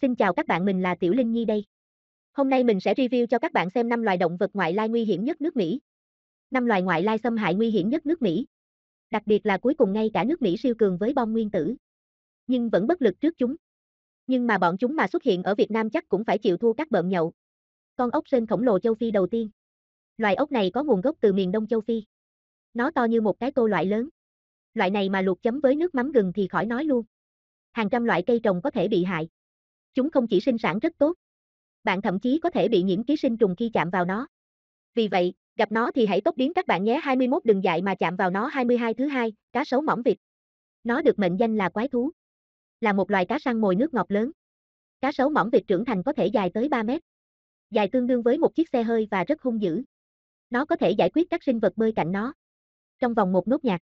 Xin chào các bạn, mình là Tiểu Linh Nhi đây. Hôm nay mình sẽ review cho các bạn xem năm loài động vật ngoại lai nguy hiểm nhất nước Mỹ. Năm loài ngoại lai xâm hại nguy hiểm nhất nước Mỹ. Đặc biệt là cuối cùng ngay cả nước Mỹ siêu cường với bom nguyên tử, nhưng vẫn bất lực trước chúng. Nhưng mà bọn chúng mà xuất hiện ở Việt Nam chắc cũng phải chịu thua các bợm nhậu. Con ốc sên khổng lồ châu Phi đầu tiên. Loài ốc này có nguồn gốc từ miền Đông châu Phi. Nó to như một cái tô loại lớn. Loại này mà luộc chấm với nước mắm gừng thì khỏi nói luôn hàng trăm loại cây trồng có thể bị hại chúng không chỉ sinh sản rất tốt. Bạn thậm chí có thể bị nhiễm ký sinh trùng khi chạm vào nó. Vì vậy, gặp nó thì hãy tốt biến các bạn nhé 21 đừng dại mà chạm vào nó 22 thứ hai, cá sấu mỏng vịt. Nó được mệnh danh là quái thú. Là một loài cá săn mồi nước ngọt lớn. Cá sấu mỏng vịt trưởng thành có thể dài tới 3 mét. Dài tương đương với một chiếc xe hơi và rất hung dữ. Nó có thể giải quyết các sinh vật bơi cạnh nó. Trong vòng một nốt nhạc.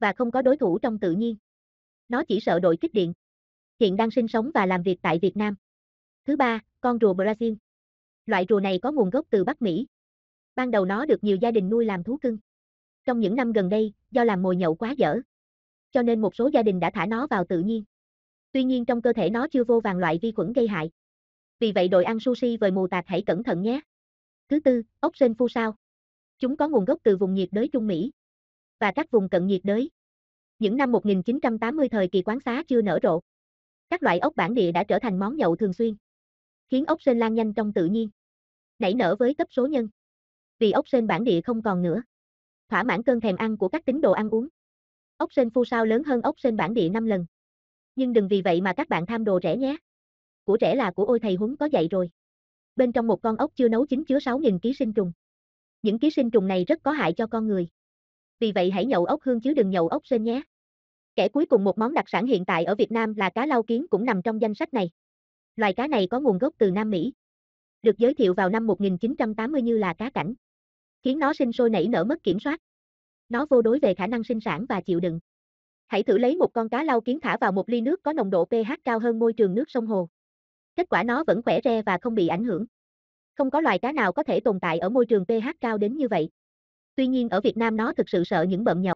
Và không có đối thủ trong tự nhiên. Nó chỉ sợ đội kích điện hiện đang sinh sống và làm việc tại Việt Nam. Thứ ba, con rùa Brazil. Loại rùa này có nguồn gốc từ Bắc Mỹ. Ban đầu nó được nhiều gia đình nuôi làm thú cưng. Trong những năm gần đây, do làm mồi nhậu quá dở, cho nên một số gia đình đã thả nó vào tự nhiên. Tuy nhiên trong cơ thể nó chưa vô vàng loại vi khuẩn gây hại. Vì vậy đội ăn sushi với mù tạt hãy cẩn thận nhé. Thứ tư, ốc sên phu sao. Chúng có nguồn gốc từ vùng nhiệt đới Trung Mỹ và các vùng cận nhiệt đới. Những năm 1980 thời kỳ quán xá chưa nở rộ. Các loại ốc bản địa đã trở thành món nhậu thường xuyên, khiến ốc sên lan nhanh trong tự nhiên, nảy nở với cấp số nhân. Vì ốc sên bản địa không còn nữa, thỏa mãn cơn thèm ăn của các tín đồ ăn uống. Ốc sên phu sao lớn hơn ốc sên bản địa 5 lần. Nhưng đừng vì vậy mà các bạn tham đồ rẻ nhé. Của rẻ là của ôi thầy huấn có dạy rồi. Bên trong một con ốc chưa nấu chín chứa 6.000 ký sinh trùng. Những ký sinh trùng này rất có hại cho con người. Vì vậy hãy nhậu ốc hương chứ đừng nhậu ốc sên nhé. Kẻ cuối cùng một món đặc sản hiện tại ở Việt Nam là cá lau kiến cũng nằm trong danh sách này. Loài cá này có nguồn gốc từ Nam Mỹ. Được giới thiệu vào năm 1980 như là cá cảnh. Khiến nó sinh sôi nảy nở mất kiểm soát. Nó vô đối về khả năng sinh sản và chịu đựng. Hãy thử lấy một con cá lau kiến thả vào một ly nước có nồng độ pH cao hơn môi trường nước sông hồ. Kết quả nó vẫn khỏe re và không bị ảnh hưởng. Không có loài cá nào có thể tồn tại ở môi trường pH cao đến như vậy. Tuy nhiên ở Việt Nam nó thực sự sợ những bợm nhậu.